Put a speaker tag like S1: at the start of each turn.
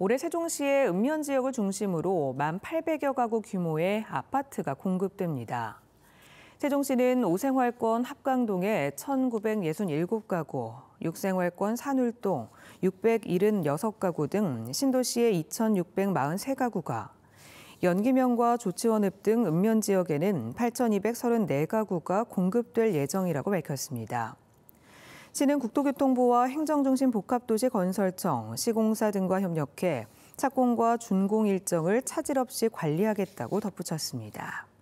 S1: 올해 세종시의 읍면 지역을 중심으로 1만 800여 가구 규모의 아파트가 공급됩니다. 세종시는 오생활권 합강동에 1,967가구, 육생활권 산울동 676가구 등 신도시의 2,643가구가, 연기명과 조치원읍 등 읍면 지역에는 8,234가구가 공급될 예정이라고 밝혔습니다. 시는 국토교통부와 행정중심 복합도시 건설청, 시공사 등과 협력해 착공과 준공 일정을 차질 없이 관리하겠다고 덧붙였습니다.